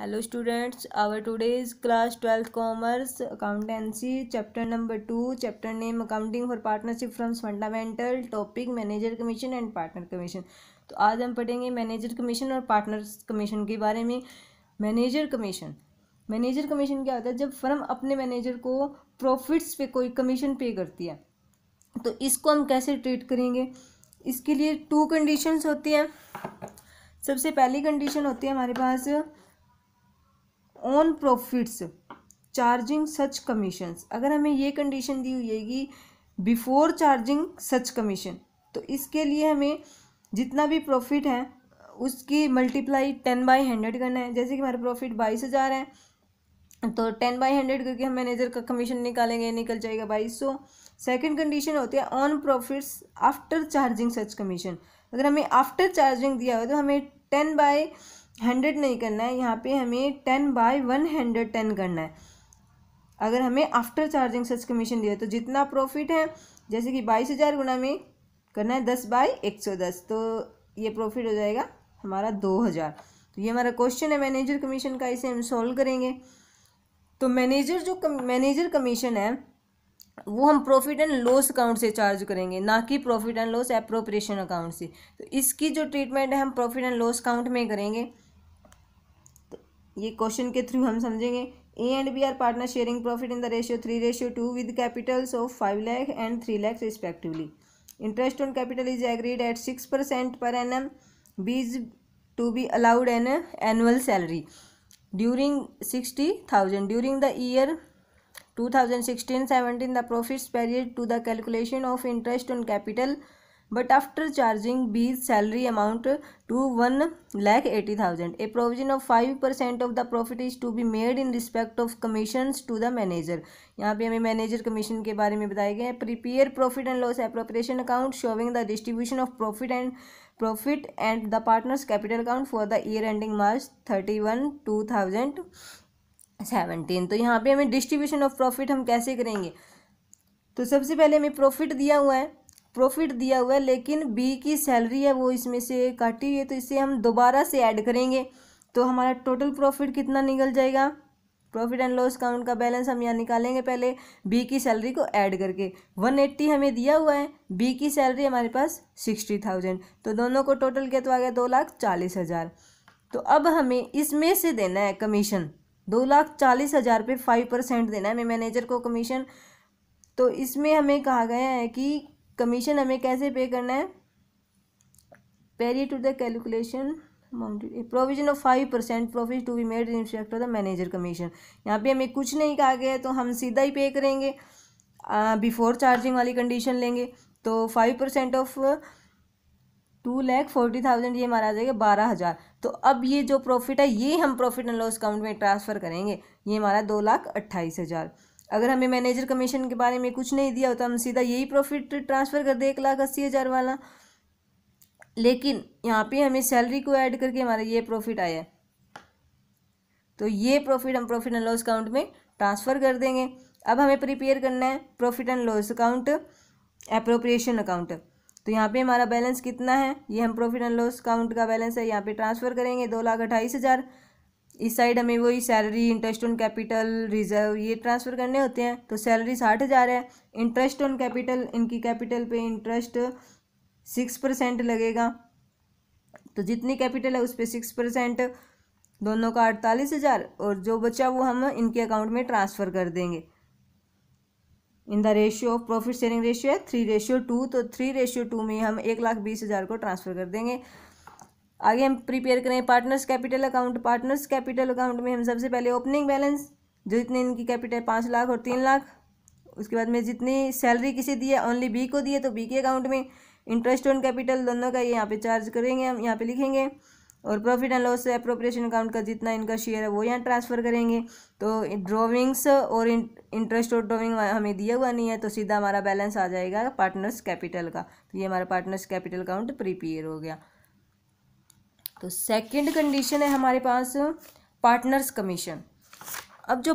hello students our today's class twelfth commerce accountancy chapter number two chapter name accounting for partnership from fundamental topic manager commission and partner commission तो आज हम पढ़ेंगे manager commission और partner commission के बारे में manager commission manager commission क्या होता है जब फर्म अपने मैनेजर को प्रॉफिट्स पे कोई कमीशन पे करती है तो इसको हम कैसे ट्रीट करेंगे इसके लिए टू कंडीशंस होती हैं सबसे पहली कंडीशन होती है हमारे पास on profits charging such commission अगर हमें ये कंडीशन दी हुई है कि बिफोर चार्जिंग सच कमीशन तो इसके लिए हमें जितना भी प्रॉफिट है उसकी मल्टीप्लाई टेन बाई हंड्रेड करना है जैसे कि हमारा प्रॉफिट बाईस हज़ार है तो टेन बाई हंड्रेड करके हम मैनेजर का कमीशन निकालेंगे निकल जाएगा बाईस सौ सेकेंड कंडीशन होती है on profits after charging such commission अगर हमें आफ्टर चार्जिंग दिया हो तो हमें टेन बाई हंड्रेड नहीं करना है यहाँ पे हमें ten by one hundred ten करना है अगर हमें आफ्टर चार्जिंग सच कमीशन दिया तो जितना प्रॉफिट है जैसे कि बाईस हज़ार गुना में करना है दस बाई एक सौ दस तो ये प्रॉफिट हो जाएगा हमारा दो हज़ार तो ये हमारा क्वेश्चन है मैनेजर कमीशन का इसे हम सॉल्व करेंगे तो मैनेजर जो मैनेजर कमीशन है वो हम प्रॉफिट एंड लॉस अकाउंट से चार्ज करेंगे ना कि profit and loss appropriation account से तो इसकी जो ट्रीटमेंट है हम प्रॉफिट एंड लॉस अकाउंट में करेंगे ये क्वेश्चन के थ्रू हम समझेंगे A and B are partner sharing profit in the ratio three ratio two with capitals of five lakh and three lakh respectively interest on capital is agreed at six percent per annum B's to be allowed an annual salary during sixty thousand during the year two thousand sixteen seventeen the profits period to the calculation of interest on capital but after charging B salary amount to one lakh eighty thousand a provision of five percent of the profit is to be made in respect of commission to the manager यहाँ पे हमें manager commission के बारे में बताया गया है prepare profit and loss appropriation account showing the distribution of profit and profit and the partners capital account for the year ending March thirty one two thousand seventeen तो यहाँ पे हमें डिस्ट्रीब्यूशन ऑफ प्रॉफिट हम कैसे करेंगे तो सबसे पहले हमें प्रॉफिट दिया हुआ है प्रॉफिट दिया हुआ है लेकिन बी की सैलरी है वो इसमें से काटी हुई है तो इसे हम दोबारा से ऐड करेंगे तो हमारा टोटल प्रॉफिट कितना निकल जाएगा प्रॉफिट एंड लॉस अकाउंट का बैलेंस हम यहाँ निकालेंगे पहले बी की सैलरी को ऐड करके वन एट्टी हमें दिया हुआ है बी की सैलरी हमारे पास सिक्सटी थाउजेंड तो दोनों को टोटल किया तो आ गया दो लाख चालीस हज़ार तो अब हमें इसमें से देना है कमीशन दो लाख चालीस हज़ार पे फाइव परसेंट देना है हमें मैनेजर को कमीशन तो इसमें हमें कहा गया है कि कमीशन हमें कैसे पे करना है पेरी to the calculation provision of five percent profit to be made in respect of the manager commission यहाँ पे हमें कुछ नहीं कहा गया है तो हम सीधा ही पे करेंगे बिफोर चार्जिंग वाली कंडीशन लेंगे तो five percent of two lakh forty thousand ये हमारा आ जाएगा बारह हज़ार तो अब ये जो प्रॉफिट है ये हम प्रॉफिट एंड लॉस अकाउंट में ट्रांसफ़र करेंगे ये हमारा दो लाख अट्ठाईस हज़ार अगर हमें मैनेजर कमीशन के बारे में कुछ नहीं दिया हो तो हम सीधा यही प्रॉफिट ट्रांसफ़र कर दें एक लाख अस्सी हज़ार वाला लेकिन यहाँ पे हमें सैलरी को ऐड करके हमारा ये प्रॉफिट आया तो ये प्रॉफिट हम प्रॉफिट एंड लॉस अकाउंट में ट्रांसफ़र कर देंगे अब हमें प्रिपेयर करना है profit and loss account appropriation account तो यहाँ पे हमारा बैलेंस कितना है ये हम प्रॉफिट एंड लॉस अकाउंट का बैलेंस है यहाँ पे ट्रांसफ़र करेंगे दो लाख अट्ठाईस हज़ार इस साइड हमें वही salary interest on capital reserve ये ट्रांसफ़र करने होते हैं तो सैलरी साठ हज़ार है इंटरेस्ट ऑन कैपिटल इनकी कैपिटल पे इंटरेस्ट सिक्स परसेंट लगेगा तो जितनी कैपिटल है उस पर सिक्स परसेंट दोनों का अड़तालीस हज़ार और जो बचा वो हम इनके अकाउंट में ट्रांसफ़र कर देंगे in the ratio of profit sharing ratio है थ्री रेशियो टू तो थ्री रेशियो टू में हम एक लाख बीस हज़ार को ट्रांसफ़र कर देंगे आगे हम प्रिपेयर करें partners capital account partners capital account में हम सबसे पहले ओपनिंग बैलेंस जो जितने इनकी कैपिटल पाँच लाख और तीन लाख उसके बाद में जितनी सैलरी किसे दी है ओनली बी को दी है तो बी के अकाउंट में इंटरेस्ट ऑन कैपिटल दोनों का यहाँ पे चार्ज करेंगे हम यहाँ पे लिखेंगे और profit and loss appropriation account का जितना इनका शेयर है वो यहाँ ट्रांसफ़र करेंगे तो ड्रॉविंग्स और इंटरेस्ट और ड्रॉविंग हमें दिया हुआ नहीं है तो सीधा हमारा बैलेंस आ जाएगा पार्टनर्स कैपिटल का तो ये हमारा पार्टनर्स कैपिटल अकाउंट प्रिपेयर हो गया तो सेकंड कंडीशन है हमारे पास पार्टनर्स कमीशन अब जो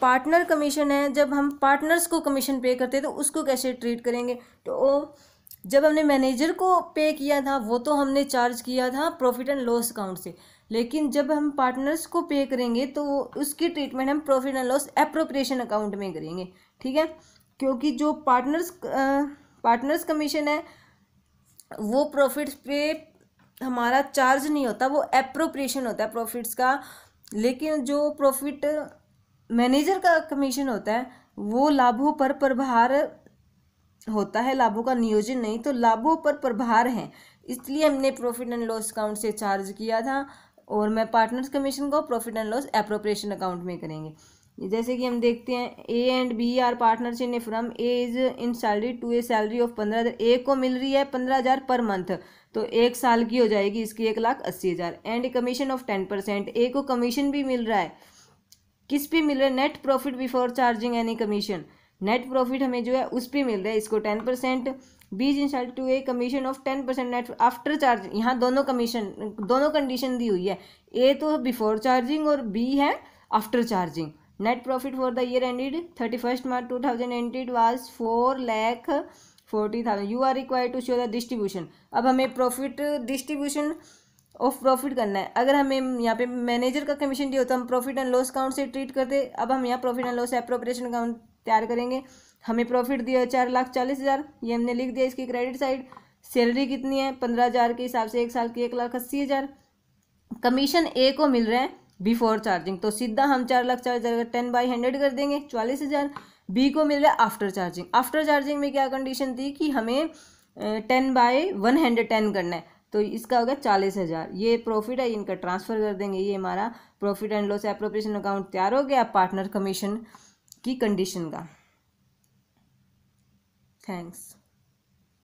पार्टनर कमीशन है जब हम पार्टनर्स को कमीशन पे करते हैं तो उसको कैसे ट्रीट करेंगे तो जब हमने मैनेजर को पे किया था वो तो हमने चार्ज किया था प्रॉफिट एंड लॉस अकाउंट से लेकिन जब हम पार्टनर्स को पे करेंगे तो उसकी ट्रीटमेंट हम profit and loss appropriation account में करेंगे ठीक है क्योंकि जो पार्टनर्स पार्टनर्स कमीशन है वो प्रॉफिट पे हमारा चार्ज नहीं होता वो अप्रोप्रिएशन होता है प्रॉफिट्स का लेकिन जो प्रॉफिट मैनेजर का कमीशन होता है वो लाभों पर प्रभार होता है लाभों का नियोजन नहीं तो लाभों पर प्रभार है इसलिए हमने प्रॉफिट एंड लॉस अकाउंट से चार्ज किया था और मैं पार्टनर्स कमीशन को profit and loss appropriation account में करेंगे जैसे कि हम देखते हैं A and B are partner in A from A is in salary to A salary of पंद्रह हज़ार ए को मिल रही है पंद्रह हज़ार पर मंथ तो एक साल की हो जाएगी इसकी एक लाख अस्सी हज़ार and A commission of ten percent A को कमीशन भी मिल रहा है किस पे मिल रहा है net profit before charging any commission net profit हमें जो है उस पर मिल रहा है इसको ten percent B's in salary to A commission of ten percent net after charge यहाँ दोनों कमीशन दोनों कंडीशन दी हुई है ए तो बिफोर चार्जिंग और बी है after charging net profit for the year ended thirty first March two thousand ended was four lakh forty thousand you are required to show the distribution अब हमें profit distribution of profit करना है अगर हमें यहाँ पे मैनेजर का कमीशन दिया तो हम प्रॉफिट एंड लॉस अकाउंट से ट्रीट करते अब हम यहाँ profit and loss appropriation account तैयार करेंगे हमें प्रॉफिट दिया चार लाख चालीस हज़ार ये हमने लिख दिया इसकी क्रेडिट साइड सैलरी कितनी है पंद्रह हज़ार के हिसाब से एक साल की एक लाख अस्सी हज़ार कमीशन ए को मिल रहा है बिफोर चार्जिंग तो सीधा हम चार लाख चार हज़ार टेन बाई हंड्रेड कर देंगे चालीस हज़ार बी को मिल रहा है आफ्टर चार्जिंग आफ्टर चार्जिंग में क्या कंडीशन थी कि हमें ten by one hundred ten करना है तो इसका हो गया चालीस हज़ार ये प्रॉफिट है इनका ट्रांसफ़र कर देंगे ये हमारा profit and loss appropriation account तैयार हो गया पार्टनर कमीशन की कंडीशन का थैंक्स